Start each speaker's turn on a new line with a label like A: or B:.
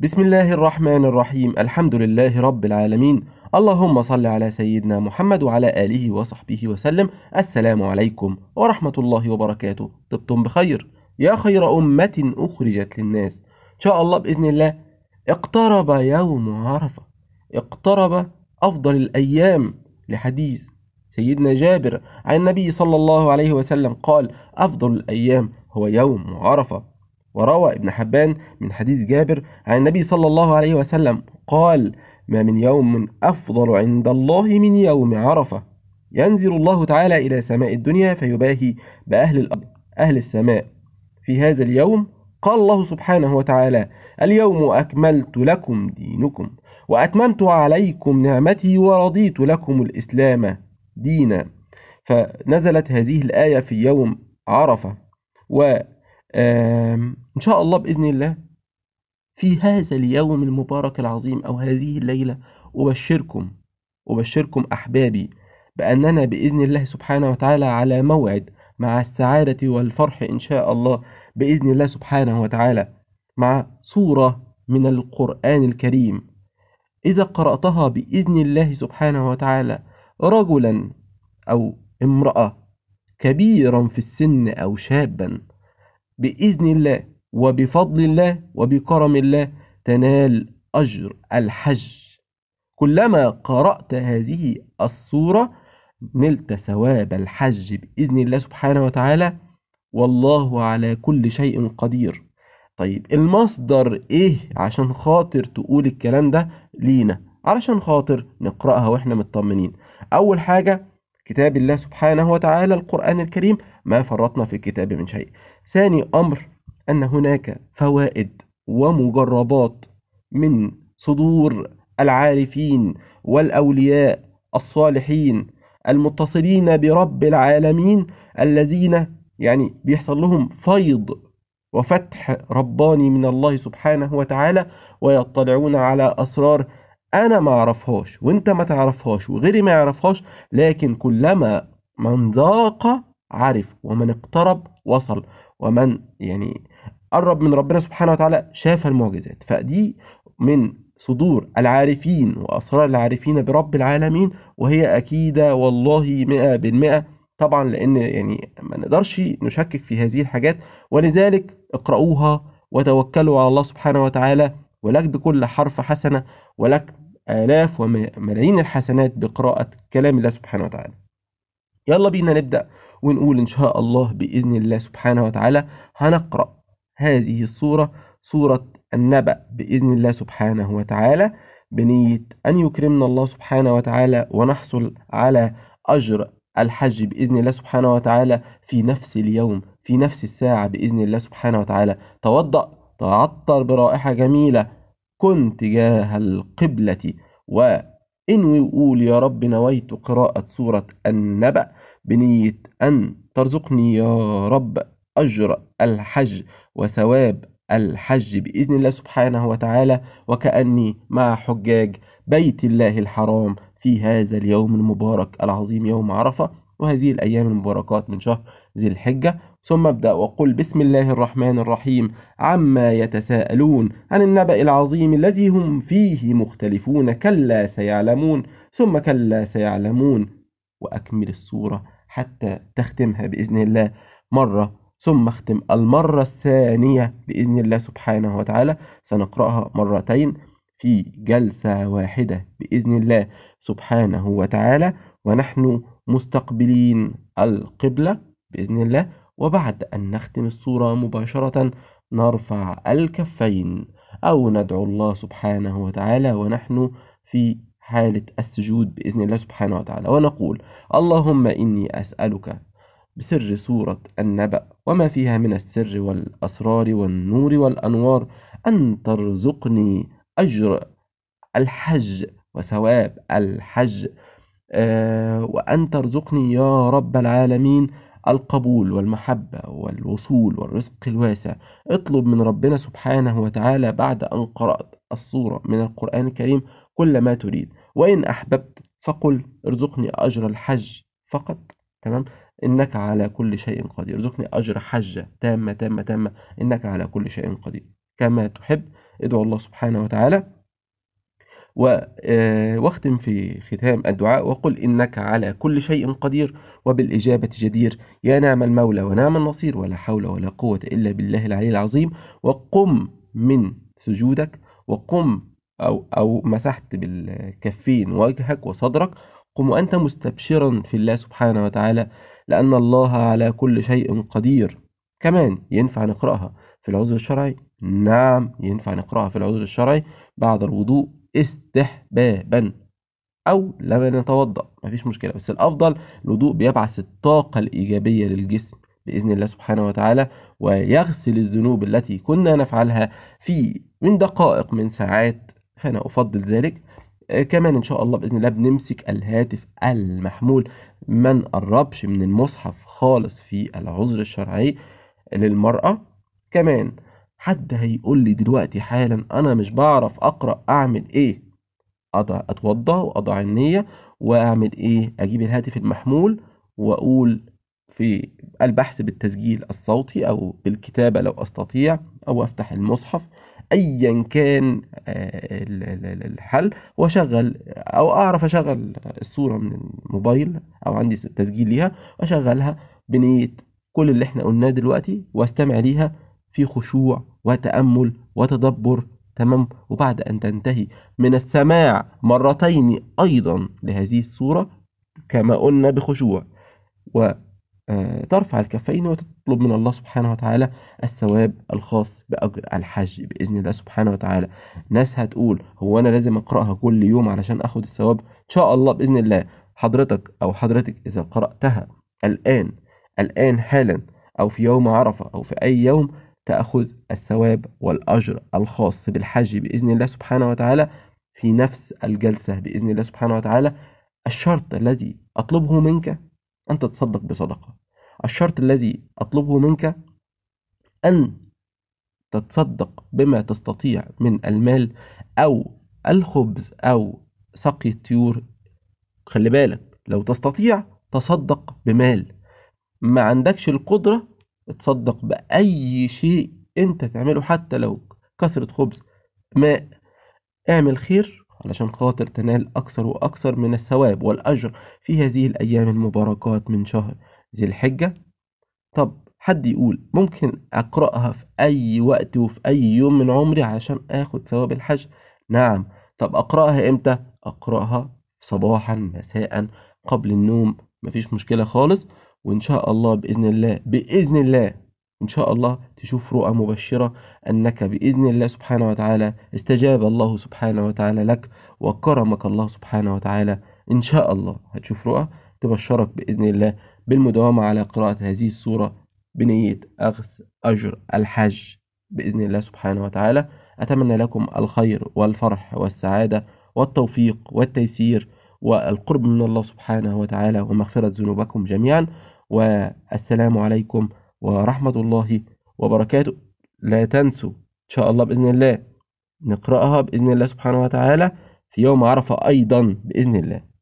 A: بسم الله الرحمن الرحيم الحمد لله رب العالمين اللهم صل على سيدنا محمد وعلى آله وصحبه وسلم السلام عليكم ورحمة الله وبركاته طبتم بخير يا خير أمة أخرجت للناس إن شاء الله بإذن الله اقترب يوم عرفة اقترب أفضل الأيام لحديث سيدنا جابر عن النبي صلى الله عليه وسلم قال أفضل الأيام هو يوم عرفة وروى ابن حبان من حديث جابر عن النبي صلى الله عليه وسلم قال ما من يوم أفضل عند الله من يوم عرفة ينزل الله تعالى إلى سماء الدنيا فيباهي بأهل الأرض أهل السماء في هذا اليوم قال الله سبحانه وتعالى اليوم أكملت لكم دينكم وأتممت عليكم نعمتي ورضيت لكم الإسلام دينا فنزلت هذه الآية في يوم عرفة و إن شاء الله بإذن الله في هذا اليوم المبارك العظيم أو هذه الليلة أبشركم أبشركم أحبابي بأننا بإذن الله سبحانه وتعالى على موعد مع السعادة والفرح إن شاء الله بإذن الله سبحانه وتعالى مع سورة من القرآن الكريم إذا قرأتها بإذن الله سبحانه وتعالى رجلا أو امرأة كبيرا في السن أو شابا بإذن الله وبفضل الله وبكرم الله تنال أجر الحج كلما قرأت هذه الصورة نلت ثواب الحج بإذن الله سبحانه وتعالى والله على كل شيء قدير طيب المصدر إيه عشان خاطر تقول الكلام ده لينا علشان خاطر نقرأها وإحنا مطمنين أول حاجة كتاب الله سبحانه وتعالى القرآن الكريم ما فرطنا في الكتاب من شيء ثاني أمر أن هناك فوائد ومجربات من صدور العارفين والأولياء الصالحين المتصلين برب العالمين الذين يعني بيحصل لهم فيض وفتح رباني من الله سبحانه وتعالى ويطلعون على أسرار انا ما اعرفهاش وانت ما تعرفهاش وغيري ما يعرفهاش لكن كلما من ذاق عرف ومن اقترب وصل ومن يعني قرب من ربنا سبحانه وتعالى شاف المعجزات فدي من صدور العارفين وأسرار العارفين برب العالمين وهي أكيدة والله 100% طبعا لأن يعني ما نقدرش نشكك في هذه الحاجات ولذلك اقرأوها وتوكلوا على الله سبحانه وتعالى ولك بكل حرف حسنة ولك آلاف وملايين الحسنات بقراءة كلام الله سبحانه وتعالى يلا بينا نبدأ ونقول إن شاء الله بإذن الله سبحانه وتعالى هنقرأ هذه الصورة صورة النبأ بإذن الله سبحانه وتعالى بنية أن يكرمنا الله سبحانه وتعالى ونحصل على أجر الحج بإذن الله سبحانه وتعالى في نفس اليوم في نفس الساعة بإذن الله سبحانه وتعالى توضأ تعطر برائحة جميلة كن تجاه القبلة وانوي وقول يا رب نويت قراءة سورة النبأ بنية أن ترزقني يا رب أجر الحج وثواب الحج بإذن الله سبحانه وتعالى وكأني مع حجاج بيت الله الحرام في هذا اليوم المبارك العظيم يوم عرفة وهذه الأيام المباركات من شهر ذي الحجة ثم ابدأ وقل بسم الله الرحمن الرحيم عما يتساءلون عن النبأ العظيم الذي هم فيه مختلفون كلا سيعلمون ثم كلا سيعلمون وأكمل الصورة حتى تختمها بإذن الله مرة ثم اختم المرة الثانية بإذن الله سبحانه وتعالى سنقرأها مرتين في جلسة واحدة بإذن الله سبحانه وتعالى ونحن مستقبلين القبلة بإذن الله وبعد أن نختم الصورة مباشرة نرفع الكفين أو ندعو الله سبحانه وتعالى ونحن في حالة السجود بإذن الله سبحانه وتعالى ونقول اللهم إني أسألك بسر سورة النبأ وما فيها من السر والأسرار والنور والأنوار أن ترزقني أجر الحج وثواب الحج آه، وأن ترزقني يا رب العالمين القبول والمحبة والوصول والرزق الواسع اطلب من ربنا سبحانه وتعالى بعد أن قرأت الصورة من القرآن الكريم كل ما تريد وإن أحببت فقل ارزقني أجر الحج فقط تمام إنك على كل شيء قدير ارزقني أجر حجة تامة تامة تامة إنك على كل شيء قدير كما تحب ادعو الله سبحانه وتعالى آه، واختم في ختام الدعاء وقل إنك على كل شيء قدير وبالإجابة جدير يا نعم المولى ونعم النصير ولا حول ولا قوة إلا بالله العلي العظيم وقم من سجودك وقم أو, أو مسحت بالكفين وجهك وصدرك قم وأنت مستبشرا في الله سبحانه وتعالى لأن الله على كل شيء قدير كمان ينفع نقرأها في العذر الشرعي نعم ينفع نقرأها في العذر الشرعي بعد الوضوء استحبابا أو لما نتوضأ مفيش مشكلة بس الأفضل الوضوء بيبعث الطاقة الإيجابية للجسم بإذن الله سبحانه وتعالى ويغسل الذنوب التي كنا نفعلها في من دقائق من ساعات فأنا أفضل ذلك آه، كمان إن شاء الله بإذن الله بنمسك الهاتف المحمول ما نقربش من المصحف خالص في العذر الشرعي للمرأة كمان حد هيقول لي دلوقتي حالا انا مش بعرف اقرا اعمل ايه اضع اتوضا واضع النيه واعمل ايه اجيب الهاتف المحمول واقول في البحث بالتسجيل الصوتي او بالكتابه لو استطيع او افتح المصحف ايا كان آه، الحل واشغل او اعرف اشغل الصوره من الموبايل او عندي تسجيل ليها واشغلها بنيه كل اللي احنا قلناه دلوقتي واستمع ليها في خشوع وتأمل وتدبر تمام وبعد أن تنتهي من السماع مرتين أيضا لهذه الصورة كما قلنا بخشوع وترفع آه، الكفين وتطلب من الله سبحانه وتعالى الثواب الخاص بأجر الحج بإذن الله سبحانه وتعالى ناس هتقول هو أنا لازم أقرأها كل يوم علشان أخد الثواب إن شاء الله بإذن الله حضرتك أو حضرتك إذا قرأتها الآن الآن حالا أو في يوم عرفة أو في أي يوم تأخذ الثواب والأجر الخاص بالحج بإذن الله سبحانه وتعالى في نفس الجلسة بإذن الله سبحانه وتعالى الشرط الذي أطلبه منك أن تتصدق بصدقة الشرط الذي أطلبه منك أن تتصدق بما تستطيع من المال أو الخبز أو سقي الطيور خلي بالك لو تستطيع تصدق بمال ما عندكش القدرة اتصدق بأي شيء أنت تعمله حتى لو كسرة خبز ماء اعمل خير علشان خاطر تنال أكثر وأكثر من الثواب والأجر في هذه الأيام المباركات من شهر ذي الحجة طب حد يقول ممكن أقرأها في أي وقت وفي أي يوم من عمري عشان آخد ثواب الحج نعم طب أقرأها إمتى أقرأها صباحا مساء قبل النوم مفيش مشكلة خالص وإن شاء الله بإذن الله بإذن الله إن شاء الله تشوف رؤى مبشرة أنك بإذن الله سبحانه وتعالى استجاب الله سبحانه وتعالى لك وكرمك الله سبحانه وتعالى إن شاء الله هتشوف رؤى تبشرك بإذن الله بالمداومة على قراءة هذه السورة بنية أخذ أجر الحج بإذن الله سبحانه وتعالى أتمنى لكم الخير والفرح والسعادة والتوفيق والتيسير والقرب من الله سبحانه وتعالى ومغفرة ذنوبكم جميعا والسلام عليكم ورحمة الله وبركاته لا تنسوا إن شاء الله بإذن الله نقرأها بإذن الله سبحانه وتعالى في يوم عرفة أيضا بإذن الله